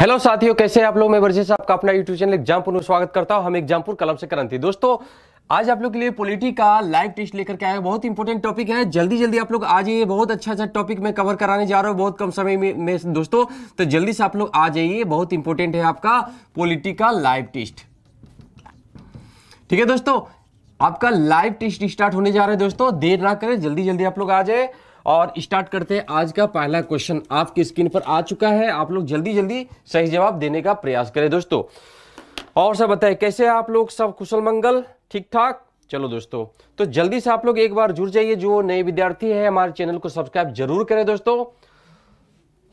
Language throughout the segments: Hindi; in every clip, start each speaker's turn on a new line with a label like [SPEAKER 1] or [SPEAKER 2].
[SPEAKER 1] हेलो साथियों कैसे आप लोग मैं साहब का अपना यूट्यूब चैनल एग्जामपुर में स्वागत करता हूं हम एग्जामपुर कलम से करंती दोस्तों आज आप लोग के लिए पॉलिटी का लाइव टेस्ट लेकर के आया बहुत इंपॉर्टेंट टॉपिक है जल्दी जल्दी आप लोग आ जाइए बहुत अच्छा अच्छा टॉपिक मैं कवर कराने जा रहा हूँ बहुत कम समय में, दोस्तों तो जल्दी से आप लोग आ जाइए बहुत इंपॉर्टेंट है आपका पोलिटी का लाइव टेस्ट ठीक है दोस्तों आपका लाइव टेस्ट स्टार्ट होने जा रहा है दोस्तों देर ना करें जल्दी जल्दी आप लोग आ जाए और स्टार्ट करते हैं आज का पहला क्वेश्चन आपकी स्क्रीन पर आ चुका है आप लोग जल्दी जल्दी सही जवाब देने का प्रयास करें दोस्तों और सब बताए कैसे आप लोग सब कुशल मंगल ठीक ठाक चलो दोस्तों तो जल्दी से आप लोग एक बार जुड़ जाइए जो नए विद्यार्थी है हमारे चैनल को सब्सक्राइब जरूर करें दोस्तों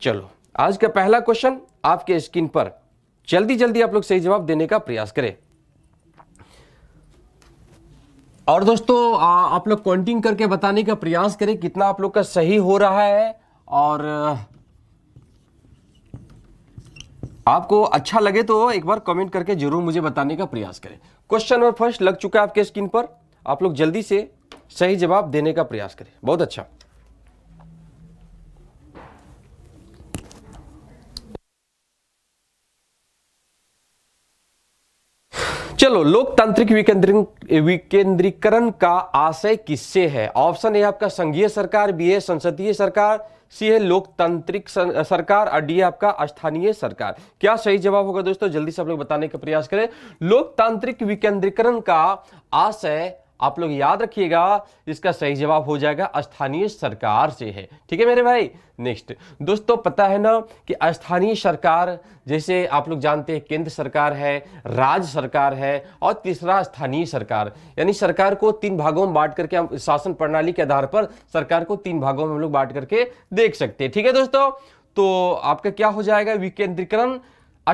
[SPEAKER 1] चलो आज का पहला क्वेश्चन आपके स्क्रीन पर जल्दी जल्दी आप लोग सही जवाब देने का प्रयास करें और दोस्तों आप लोग काउंटिंग करके बताने का प्रयास करें कितना आप लोग का सही हो रहा है और आपको अच्छा लगे तो एक बार कमेंट करके जरूर मुझे बताने का प्रयास करें क्वेश्चन नंबर फर्स्ट लग चुका है आपके स्क्रीन पर आप लोग जल्दी से सही जवाब देने का प्रयास करें बहुत अच्छा चलो लोकतांत्रिक विकेंद्रीकरण का आशय किससे है ऑप्शन ए आपका संघीय सरकार बी है संसदीय सरकार सी है लोकतांत्रिक सरकार और डी आपका स्थानीय सरकार क्या सही जवाब होगा दोस्तों जल्दी से आप लोग बताने का प्रयास करें लोकतांत्रिक विकेंद्रीकरण का आशय आप लोग याद रखिएगा इसका सही जवाब हो जाएगा स्थानीय सरकार से है ठीक है मेरे भाई नेक्स्ट दोस्तों पता है ना कि स्थानीय सरकार जैसे आप लोग जानते हैं केंद्र सरकार है राज्य सरकार है और तीसरा स्थानीय सरकार यानी सरकार को तीन भागों में बांट करके हम शासन प्रणाली के आधार पर सरकार को तीन भागों में हम लोग बांट करके देख सकते हैं ठीक है दोस्तों तो आपका क्या हो जाएगा विकेंद्रीकरण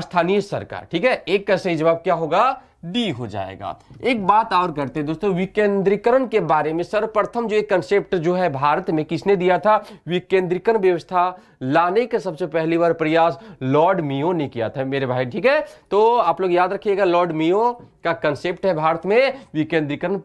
[SPEAKER 1] स्थानीय सरकार ठीक है एक का सही जवाब क्या होगा डी हो जाएगा एक बात और करते हैं दोस्तों विकेंद्रीकरण के बारे में सर्वप्रथम जो एक कंसेप्ट जो है भारत में किसने दिया था विकेंद्रीकरण व्यवस्था लाने का सबसे पहली बार प्रयास लॉर्ड मियो ने किया था मेरे भाई ठीक है तो आप लोग याद रखिएगा लॉर्ड मियो का कंसेप्ट है भारत में विकेंद्रीकरण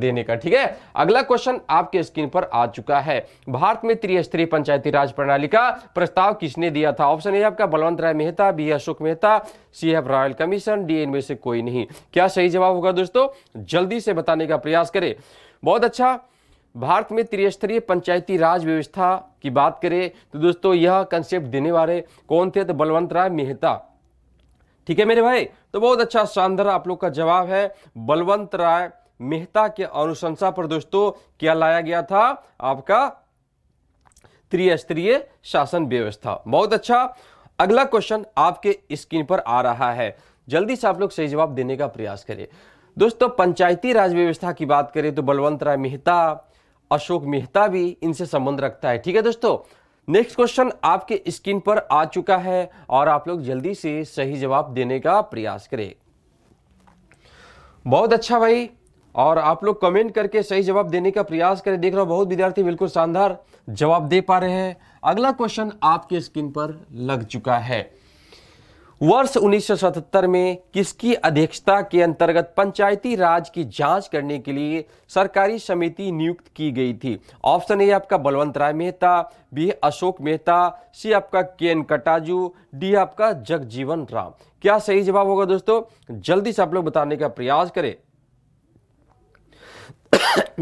[SPEAKER 1] देने का ठीक है अगला क्वेश्चन आपके स्क्रीन पर आ चुका है भारत में त्रिस्तरीय पंचायती राज प्रणाली का प्रस्ताव किसने दिया था ऑप्शन ए आपका Balwant Rai Mehta B Ashok Mehta C F royal commission D एन में से कोई नहीं क्या सही जवाब होगा दोस्तों जल्दी से बताने का प्रयास करें बहुत अच्छा भारत में त्रिस्तरीय पंचायती राज व्यवस्था की बात करें तो दोस्तों यह कंसेप्ट देने वाले कौन थे तो बलवंत राय मेहता ठीक है मेरे भाई तो बहुत अच्छा शानदार आप लोग का जवाब है बलवंत राय मेहता के अनुशंसा पर दोस्तों क्या लाया गया था आपका त्रिस्तरीय शासन व्यवस्था बहुत अच्छा अगला क्वेश्चन आपके स्क्रीन पर आ रहा है जल्दी से आप लोग सही जवाब देने का प्रयास करें दोस्तों पंचायती राज व्यवस्था की बात करें तो बलवंत राय मेहता अशोक मेहता भी इनसे संबंध रखता है ठीक है दोस्तों नेक्स्ट क्वेश्चन आपके स्क्रीन पर आ चुका है और आप लोग जल्दी से सही जवाब देने का प्रयास करें बहुत अच्छा भाई और आप लोग कमेंट करके सही जवाब देने का प्रयास करें देख रहा हूं बहुत विद्यार्थी बिल्कुल शानदार जवाब दे पा रहे हैं अगला क्वेश्चन आपके स्क्रीन पर लग चुका है वर्ष 1977 में किसकी अध्यक्षता के अंतर्गत पंचायती राज की जांच करने के लिए सरकारी समिति नियुक्त की गई थी ऑप्शन ए आपका बलवंत राय मेहता बी अशोक मेहता सी आपका के एन कटाजू डी आपका जगजीवन राम क्या सही जवाब होगा दोस्तों जल्दी से आप लोग बताने का प्रयास करें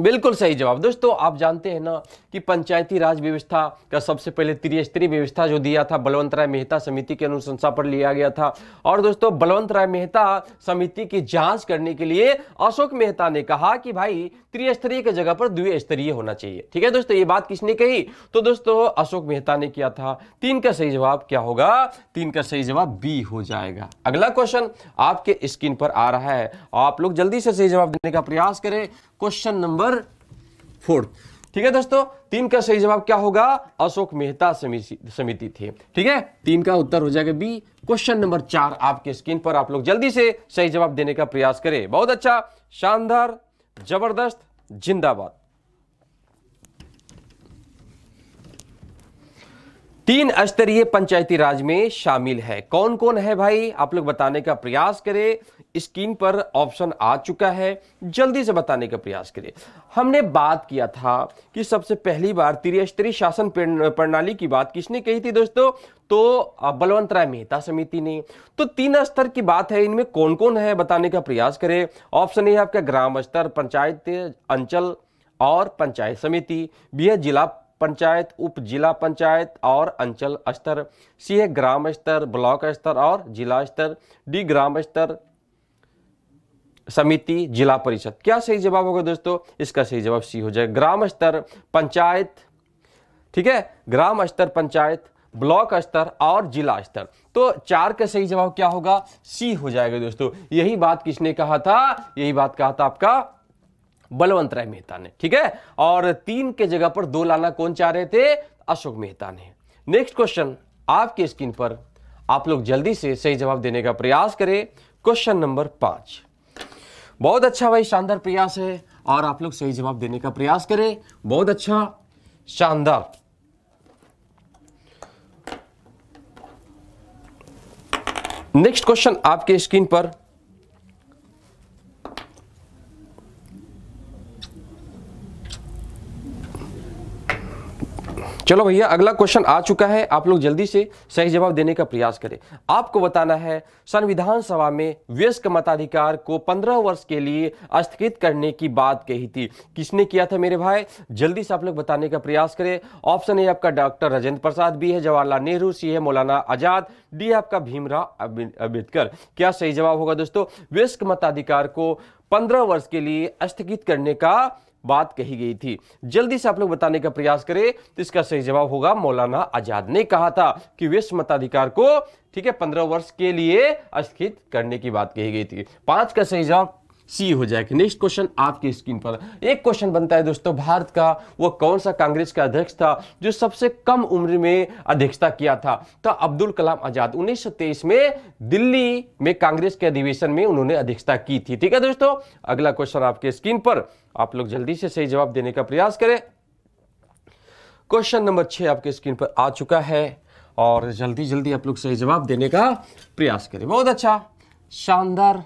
[SPEAKER 1] बिल्कुल सही जवाब दोस्तों आप जानते हैं ना कि पंचायती राज व्यवस्था का सबसे पहले त्रिस्तरीय व्यवस्था जो दिया था बलवंत राय मेहता समिति के अनुशंसा पर लिया गया था और दोस्तों बलवंत राय मेहता समिति की जांच करने के लिए अशोक मेहता ने कहा कि भाई त्रिस्तरीय की जगह पर द्विस्तरीय होना चाहिए ठीक है दोस्तों ये बात किसने कही तो दोस्तों अशोक मेहता ने किया था तीन का सही जवाब क्या होगा तीन का सही जवाब बी हो जाएगा अगला क्वेश्चन आपके स्क्रीन पर आ रहा है आप लोग जल्दी से सही जवाब देने का प्रयास करें क्वेश्चन नंबर फोर्थ ठीक है दोस्तों तीन का सही जवाब क्या होगा अशोक मेहता समिति थे ठीक है तीन का उत्तर हो जाएगा बी क्वेश्चन नंबर चार आपके स्क्रीन पर आप लोग जल्दी से सही जवाब देने का प्रयास करें बहुत अच्छा शानदार जबरदस्त जिंदाबाद तीन स्तरीय पंचायती राज में शामिल है कौन कौन है भाई आप लोग बताने का प्रयास करें स्क्रीन पर ऑप्शन आ चुका है जल्दी से बताने का प्रयास करिए हमने बात किया था कि सबसे पहली बार त्रिस्तरीय शासन प्रणाली की बात किसने कही थी दोस्तों तो बलवंत राय मेहता समिति ने तो तीन स्तर की बात है इनमें कौन कौन है बताने का प्रयास करें ऑप्शन ए है आपका ग्राम स्तर पंचायत अंचल और पंचायत समिति बी है जिला पंचायत उप जिला पंचायत और अंचल स्तर सी है ग्राम स्तर ब्लॉक स्तर और जिला स्तर डी ग्राम स्तर समिति जिला परिषद क्या सही जवाब होगा दोस्तों इसका सही जवाब सी हो जाएगा ग्राम स्तर पंचायत ठीक है ग्राम स्तर पंचायत ब्लॉक स्तर और जिला स्तर तो चार का सही जवाब क्या होगा सी हो जाएगा दोस्तों यही बात किसने कहा था यही बात कहा था आपका बलवंत राय मेहता ने ठीक है और तीन के जगह पर दो लाना कौन चाह रहे थे अशोक मेहता ने नेक्स्ट क्वेश्चन आपके स्क्रीन पर आप लोग जल्दी से सही जवाब देने का प्रयास करें क्वेश्चन नंबर पांच बहुत अच्छा भाई शानदार प्रयास है और आप लोग सही जवाब देने का प्रयास करें बहुत अच्छा शानदार नेक्स्ट क्वेश्चन आपके स्क्रीन पर चलो भैया अगला क्वेश्चन आ चुका है आप लोग जल्दी से सही जवाब देने का प्रयास करें आपको बताना है संविधान सभा में व्यस्क मताधिकार को 15 वर्ष के लिए स्थगित करने की बात कही थी किसने किया था मेरे भाई जल्दी से आप लोग बताने का प्रयास करें ऑप्शन ए आपका डॉक्टर राजेंद्र प्रसाद बी है जवाहरलाल नेहरू सी है मौलाना आजाद डी आपका भीमराव अम्बेडकर क्या सही जवाब होगा दोस्तों व्यस्क मताधिकार को पंद्रह वर्ष के लिए स्थगित करने का बात कही गई थी जल्दी से आप लोग बताने का प्रयास करें तो इसका सही जवाब होगा मौलाना आजाद ने कहा था कि विश्व मताधिकार को ठीक है पंद्रह वर्ष के लिए अस्थित करने की बात कही गई थी पांच का सही जवाब सी हो जाएगा नेक्स्ट क्वेश्चन आपकी स्क्रीन पर एक क्वेश्चन बनता है दोस्तों भारत का वो कौन सा कांग्रेस का अध्यक्ष था जो सबसे कम उम्र में अध्यक्षता किया था तो अब्दुल कलाम आजाद उन्नीस में दिल्ली में कांग्रेस के अधिवेशन में उन्होंने अध्यक्षता की थी ठीक है दोस्तों अगला क्वेश्चन आपके स्क्रीन पर आप लोग जल्दी से सही जवाब देने का प्रयास करें क्वेश्चन नंबर छह आपके स्क्रीन पर आ चुका है और जल्दी जल्दी आप लोग सही जवाब देने का प्रयास करें बहुत अच्छा शानदार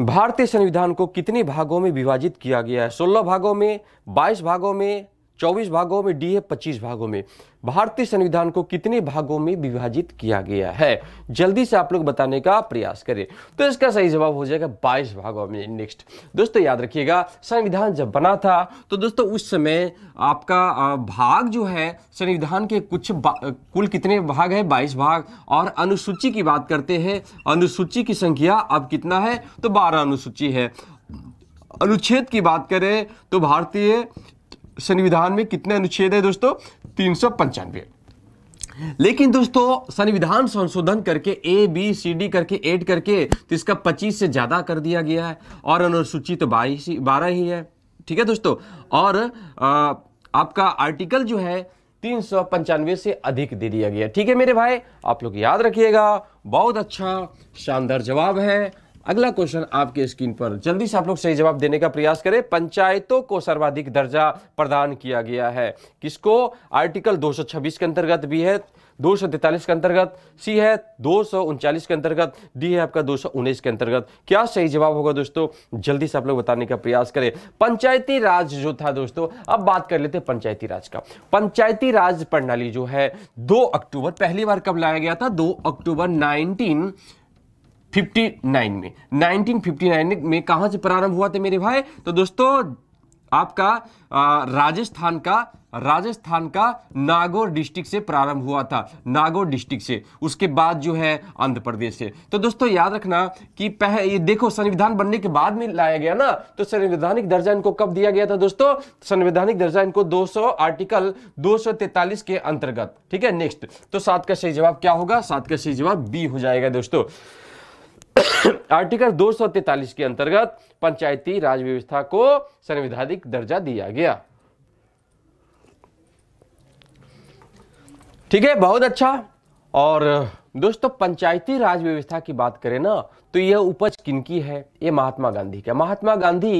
[SPEAKER 1] भारतीय संविधान को कितने भागों में विभाजित किया गया है सोलह भागों में बाईस भागों में 24 भागों में डीए 25 भागों में भारतीय संविधान को कितने भागों में विभाजित किया गया है जल्दी से आप लोग बताने का प्रयास करें तो इसका सही जवाब हो जाएगा 22 भागों में नेक्स्ट दोस्तों याद रखिएगा संविधान जब बना था तो दोस्तों उस समय आपका भाग जो है संविधान के कुछ कुल कितने भाग है बाईस भाग और अनुसूची की बात करते हैं अनुसूची की संख्या अब कितना है तो बारह अनुसूची है अनुच्छेद की बात करें तो भारतीय संविधान में कितने अनुच्छेद है दोस्तों तीन सौ पंचानवे लेकिन दोस्तों संविधान संशोधन करके ए बी सी डी करके एड करके तो इसका 25 से ज़्यादा कर दिया गया है और अनुसूचित तो बाईस बारह ही है ठीक है दोस्तों और आ, आपका आर्टिकल जो है तीन सौ पंचानवे से अधिक दे दिया गया ठीक है मेरे भाई आप लोग याद रखिएगा बहुत अच्छा शानदार जवाब है अगला क्वेश्चन आपके स्क्रीन पर जल्दी से आप लोग सही जवाब देने का प्रयास करें पंचायतों को सर्वाधिक दर्जा प्रदान किया गया है किसको आर्टिकल 226 के अंतर्गत भी है दो के अंतर्गत सी है दो के अंतर्गत डी है आपका दो के अंतर्गत क्या सही जवाब होगा दोस्तों जल्दी से आप लोग बताने का प्रयास करें पंचायती राज जो था दोस्तों अब बात कर लेते हैं पंचायती राज का पंचायती राज प्रणाली जो है दो अक्टूबर पहली बार कब लाया गया था दो अक्टूबर नाइनटीन 1959 में 1959 में कहा से प्रारंभ हुआ था मेरे भाई तो दोस्तों आपका राजस्थान का राजस्थान का नागौर डिस्ट्रिक्ट से प्रारंभ हुआ था नागौर डिस्ट्रिक्ट से उसके बाद जो है आंध्र प्रदेश से तो दोस्तों याद रखना कि पह ये देखो संविधान बनने के बाद में लाया गया ना तो संवैधानिक दर्जा इनको कब दिया गया था दोस्तों संवैधानिक दर्जा इनको 200 आर्टिकल 243 के अंतर्गत ठीक है नेक्स्ट तो सात का सही जवाब क्या होगा सात का सही जवाब बी हो जाएगा दोस्तों आर्टिकल 243 के अंतर्गत पंचायती राज व्यवस्था को संविधानिक दर्जा दिया गया ठीक है बहुत अच्छा और दोस्तों पंचायती राज व्यवस्था की बात करें ना तो यह उपज किनकी है ये महात्मा गांधी का महात्मा गांधी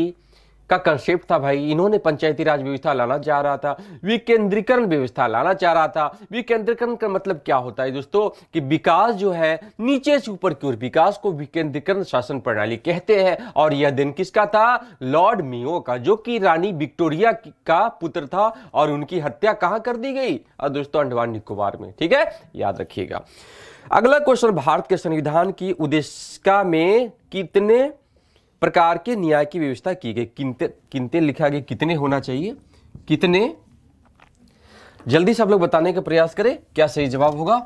[SPEAKER 1] का कंसेप्ट था भाई इन्होंने पंचायती राज व्यवस्था लाना चाह रहा था विकेंद्रीकरण व्यवस्था लाना चाह रहा था विकेंद्रीकरण का मतलब क्या होता है दोस्तों कि विकास जो है नीचे से ऊपर की ओर विकास को विकेंद्रीकरण शासन प्रणाली कहते हैं और यह दिन किसका था लॉर्ड मियो का जो कि रानी विक्टोरिया का पुत्र था और उनकी हत्या कहाँ कर दी गई और दोस्तों अंडमान निकोबार में ठीक है याद रखिएगा अगला क्वेश्चन भारत के संविधान की उद्देश्य में कितने प्रकार के न्याय की व्यवस्था की गई किनते किनते लिखा गया कितने होना चाहिए कितने जल्दी से आप लोग बताने का प्रयास करें क्या सही जवाब होगा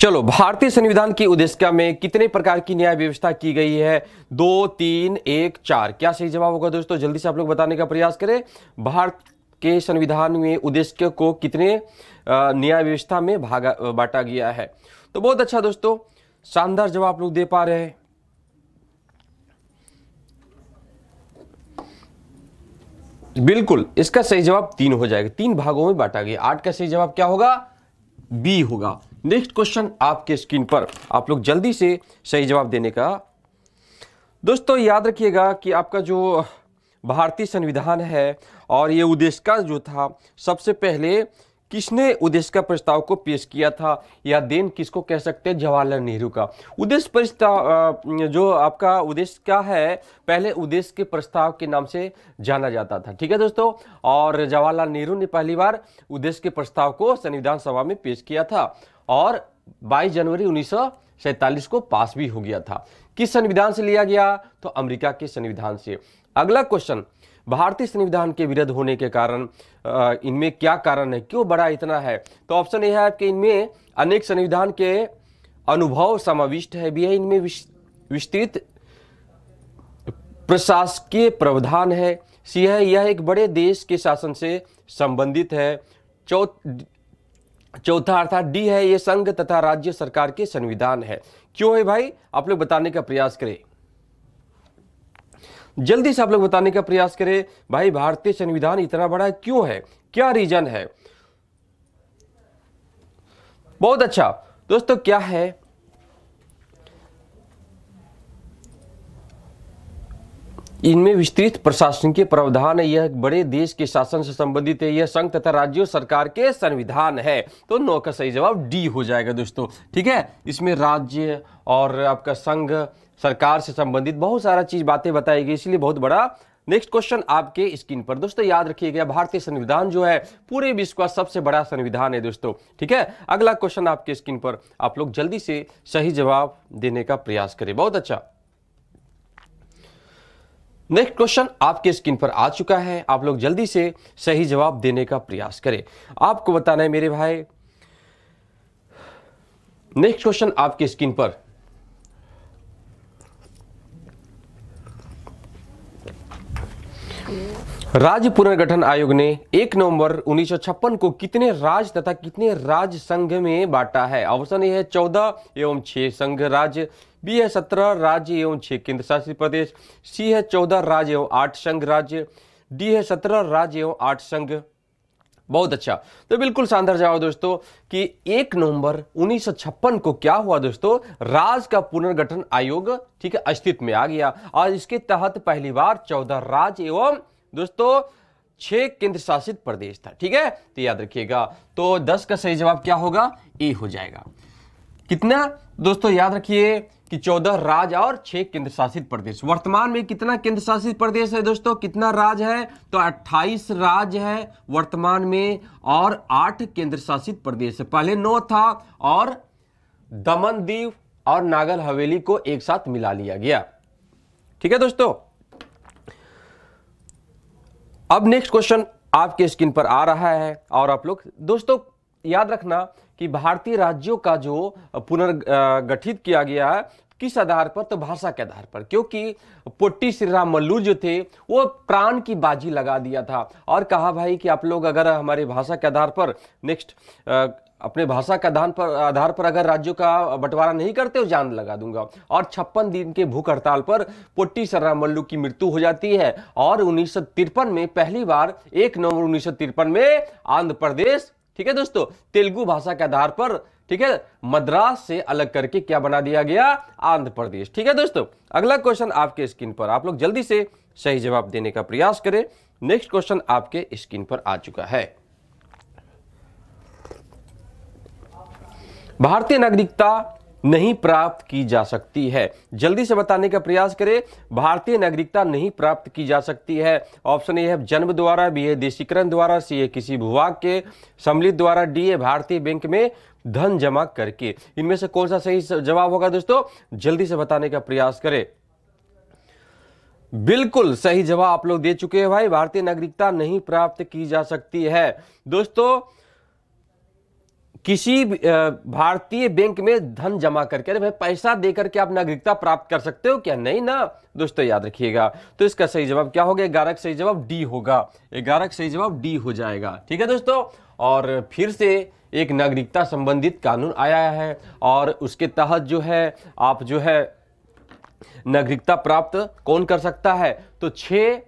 [SPEAKER 1] चलो भारतीय संविधान की उद्देश्य में कितने प्रकार की न्याय व्यवस्था की गई है दो तीन एक चार क्या सही जवाब होगा दोस्तों जल्दी से आप लोग बताने का प्रयास करें भारत के संविधान में उद्देश्य को कितने न्याय व्यवस्था में भागा बांटा गया है तो बहुत अच्छा दोस्तों शानदार जवाब लोग दे पा रहे हैं बिल्कुल इसका सही जवाब तीन हो जाएगा तीन भागों में बांटा गया आठ का सही जवाब क्या होगा बी होगा नेक्स्ट क्वेश्चन आपके स्क्रीन पर आप लोग जल्दी से सही जवाब देने का दोस्तों याद रखिएगा कि आपका जो भारतीय संविधान है और ये उद्देश्य का जो था सबसे पहले किसने उद्देश्य का प्रस्ताव को पेश किया था या देन किसको कह सकते हैं जवाहरलाल नेहरू का उद्देश्य प्रस्ताव जो आपका उद्देश्य क्या है पहले उद्देश्य के प्रस्ताव के नाम से जाना जाता था ठीक है दोस्तों और जवाहरलाल नेहरू ने पहली बार उद्देश्य के प्रस्ताव को संविधान सभा में पेश किया था और बाईस जनवरी उन्नीस को पास भी हो गया था किस संविधान से लिया गया तो अमेरिका के संविधान से अगला क्वेश्चन भारतीय संविधान के विरुद्ध होने के कारण इनमें क्या कारण है क्यों बड़ा इतना है तो ऑप्शन यह है कि इनमें अनेक संविधान के अनुभव समाविष्ट है भी है इनमें विस्तृत प्रशासकीय प्रावधान है सी है यह एक बड़े देश के शासन से संबंधित है चौ चौथा अर्थात डी है ये संघ तथा राज्य सरकार के संविधान है क्यों है भाई आप लोग बताने का प्रयास करें जल्दी से आप लोग बताने का प्रयास करें भाई भारतीय संविधान इतना बड़ा है क्यों है क्या रीजन है बहुत अच्छा दोस्तों क्या है इनमें विस्तृत प्रशासन के प्रावधान है यह बड़े देश के शासन से संबंधित है यह संघ तथा राज्यों सरकार के संविधान है तो नौ का सही जवाब डी हो जाएगा दोस्तों ठीक है इसमें राज्य और आपका संघ सरकार से संबंधित बहुत सारा चीज बातें बताई गई इसलिए बहुत बड़ा नेक्स्ट क्वेश्चन आपके स्क्रीन पर दोस्तों याद रखिएगा भारतीय संविधान जो है पूरे विश्व का सबसे बड़ा संविधान है दोस्तों ठीक है अगला क्वेश्चन आपके स्क्रीन पर आप लोग जल्दी से सही जवाब देने का प्रयास करें बहुत अच्छा नेक्स्ट क्वेश्चन आपके स्क्रीन पर आ चुका है आप लोग जल्दी से सही जवाब देने का प्रयास करें आपको बताना है मेरे भाई नेक्स्ट क्वेश्चन आपके स्क्रीन पर राज्य पुनर्गठन आयोग ने 1 नवंबर उन्नीस को कितने राज्य तथा कितने राज्य संघ में बांटा है ऑप्शन ए है 14 एवं 6 संघ राज्य बी है 17 राज्य एवं 6 केंद्र शासित प्रदेश सी है 14 राज्य एवं 8 संघ राज्य डी है 17 राज्य एवं 8 संघ बहुत अच्छा तो बिल्कुल शानदार जवाब दोस्तों कि एक नवंबर उन्नीस को क्या हुआ दोस्तों राज का पुनर्गठन आयोग ठीक है अस्तित्व में आ गया और इसके तहत पहली बार 14 राज्य एवं दोस्तों छह केंद्र शासित प्रदेश था ठीक है तो याद रखिएगा तो दस का सही जवाब क्या होगा ए हो जाएगा कितना दोस्तों याद रखिए कि चौदह राज्य और छह केंद्र शासित प्रदेश वर्तमान में कितना केंद्र शासित प्रदेश है दोस्तों कितना राज है तो अट्ठाईस राज्य है वर्तमान में और आठ केंद्र शासित प्रदेश है पहले नौ था और दमन दीव और नागर हवेली को एक साथ मिला लिया गया ठीक है दोस्तों अब नेक्स्ट क्वेश्चन आपके स्क्रीन पर आ रहा है और आप लोग दोस्तों याद रखना कि भारतीय राज्यों का जो पुनर्गठित किया गया है किस आधार पर तो भाषा के आधार पर क्योंकि पोट्टी श्री राम मल्लू जो थे वो प्राण की बाजी लगा दिया था और कहा भाई कि आप लोग अगर हमारी भाषा के आधार पर नेक्स्ट अपने भाषा के आधार पर आधार पर अगर राज्यों का बंटवारा नहीं करते हो तो जान लगा दूंगा और छप्पन दिन के भूख हड़ताल पर पोट्टी सर्रा मल्लू की मृत्यु हो जाती है और उन्नीस में पहली बार एक नवंबर उन्नीस में आंध्र प्रदेश ठीक है दोस्तों तेलुगु भाषा के आधार पर ठीक है मद्रास से अलग करके क्या बना दिया गया आंध्र प्रदेश ठीक है दोस्तों अगला क्वेश्चन आपके स्क्रीन पर आप लोग जल्दी से सही जवाब देने का प्रयास करें नेक्स्ट क्वेश्चन आपके स्क्रीन पर आ चुका है भारतीय नागरिकता नहीं प्राप्त की जा सकती है जल्दी से बताने का प्रयास करें भारतीय नागरिकता नहीं प्राप्त की जा सकती है ऑप्शन ए है जन्म द्वारा बी ए देशीकरण द्वारा सी ए किसी भूभाग के सम्मिलित द्वारा डी ए भारतीय बैंक में धन जमा करके इनमें से कौन सा सही जवाब होगा दोस्तों जल्दी से बताने का प्रयास करें बिल्कुल सही जवाब आप लोग दे चुके हैं भाई भारतीय नागरिकता नहीं प्राप्त की जा सकती है दोस्तों किसी भारतीय बैंक में धन जमा करके अरे भाई पैसा दे करके आप नागरिकता प्राप्त कर सकते हो क्या नहीं ना दोस्तों याद रखिएगा तो इसका सही जवाब क्या होगा ग्यारह का सही जवाब डी होगा ग्यारह का सही जवाब डी हो जाएगा ठीक है दोस्तों और फिर से एक नागरिकता संबंधित कानून आया है और उसके तहत जो है आप जो है नागरिकता प्राप्त कौन कर सकता है तो छः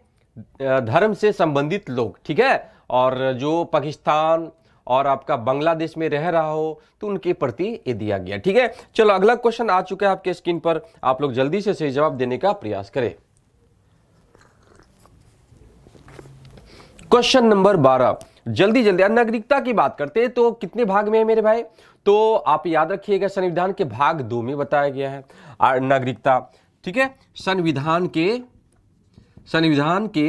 [SPEAKER 1] धर्म से संबंधित लोग ठीक है और जो पाकिस्तान और आपका बांग्लादेश में रह रहा हो तो उनके प्रति ये दिया गया ठीक है चलो अगला क्वेश्चन आ चुका है आपके स्क्रीन पर आप लोग जल्दी से सही जवाब देने का प्रयास करें क्वेश्चन नंबर बारह जल्दी जल्दी नागरिकता की बात करते हैं तो कितने भाग में है मेरे भाई तो आप याद रखिएगा संविधान के भाग दो में बताया गया है नागरिकता ठीक है संविधान के संविधान के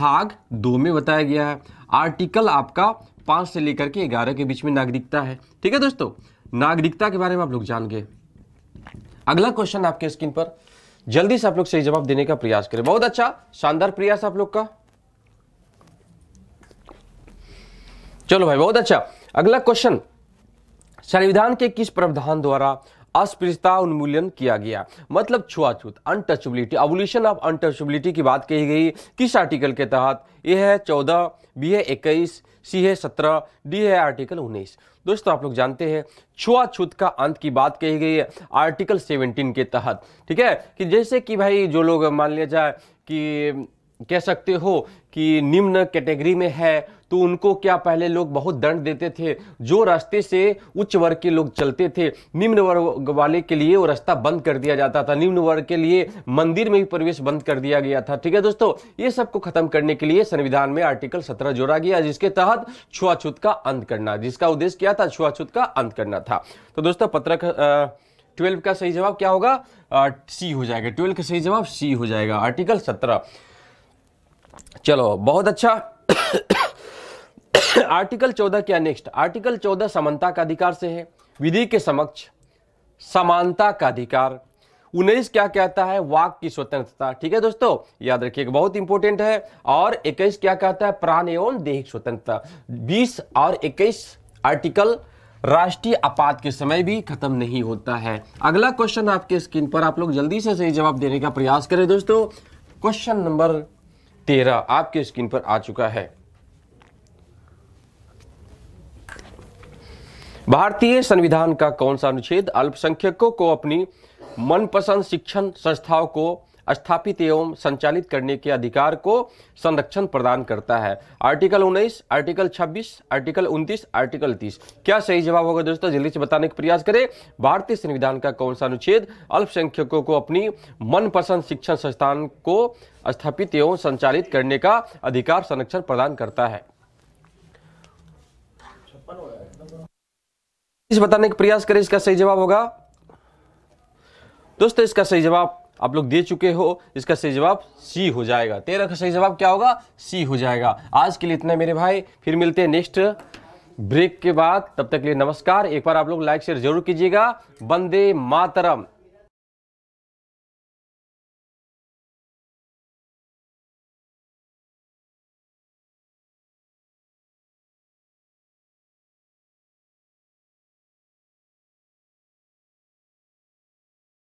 [SPEAKER 1] भाग दो में बताया गया है आर्टिकल आपका पाँच से लेकर के ग्यारह के बीच में नागरिकता है ठीक है दोस्तों नागरिकता के बारे में आप लोग जान गए अगला क्वेश्चन आपके स्क्रीन पर जल्दी से आप लोग सही जवाब देने का प्रयास करें बहुत अच्छा शानदार प्रयास आप लोग का चलो भाई बहुत अच्छा अगला क्वेश्चन संविधान के किस प्रावधान द्वारा अस्पृश्यता उन्मूलन किया गया मतलब छुआछूत अनटचबिलिटी अवोल्यूशन ऑफ अनटचबिलिटी की बात कही गई किस आर्टिकल के तहत ए है चौदह बी है इक्कीस सी है सत्रह डी है आर्टिकल उन्नीस दोस्तों आप लोग जानते हैं छुआछूत का अंत की बात कही गई है आर्टिकल सेवनटीन के तहत ठीक है कि जैसे कि भाई जो लोग मान लिया जाए कि कह सकते हो कि निम्न कैटेगरी में है तो उनको क्या पहले लोग बहुत दंड देते थे जो रास्ते से उच्च वर्ग के लोग चलते थे निम्न वर्ग वाले के लिए वो रास्ता बंद कर दिया जाता था निम्न वर्ग के लिए मंदिर में भी प्रवेश बंद कर दिया गया था ठीक है दोस्तों ये सबको खत्म करने के लिए संविधान में आर्टिकल सत्रह जोड़ा गया जिसके तहत छुआछूत का अंत करना जिसका उद्देश्य क्या था छुआछूत का अंत करना था तो दोस्तों पत्रक ट्वेल्व का सही जवाब क्या होगा सी हो जाएगा ट्वेल्व का सही जवाब सी हो जाएगा आर्टिकल सत्रह चलो बहुत अच्छा आर्टिकल चौदह क्या नेक्स्ट आर्टिकल चौदह समानता का अधिकार से है विधि के समक्ष समानता का अधिकार उन्नीस क्या कहता है वाक की स्वतंत्रता ठीक है दोस्तों याद रखिए बहुत इंपॉर्टेंट है और इक्कीस क्या कहता है प्राण एवं देहिक स्वतंत्रता बीस और इक्कीस आर्टिकल राष्ट्रीय आपात के समय भी खत्म नहीं होता है अगला क्वेश्चन आपके स्क्रीन पर आप लोग जल्दी से सही जवाब देने का प्रयास करें दोस्तों क्वेश्चन नंबर तेरह आपके स्क्रीन पर आ चुका है भारतीय संविधान का कौन सा अनुच्छेद अल्पसंख्यकों को अपनी मनपसंद शिक्षण संस्थाओं को स्थापित एवं संचालित करने के अधिकार को संरक्षण प्रदान करता है आर्टिकल 19, आर्टिकल 26, आर्टिकल 29, आर्टिकल 30 क्या सही जवाब होगा दोस्तों जल्दी से बताने का प्रयास करें भारतीय संविधान का कौन सा अनुच्छेद अल्पसंख्यकों को अपनी मनपसंद शिक्षण संस्थान को स्थापित एवं संचालित करने का अधिकार संरक्षण प्रदान करता है बताने का प्रयास करें इसका सही जवाब होगा दोस्तों इसका सही जवाब आप लोग दे चुके हो इसका सही जवाब सी हो जाएगा तेरह का सही जवाब क्या होगा सी हो जाएगा आज के लिए इतना मेरे भाई फिर मिलते हैं नेक्स्ट ब्रेक के बाद तब तक के लिए नमस्कार एक बार आप लोग लाइक शेयर जरूर कीजिएगा बंदे मातरम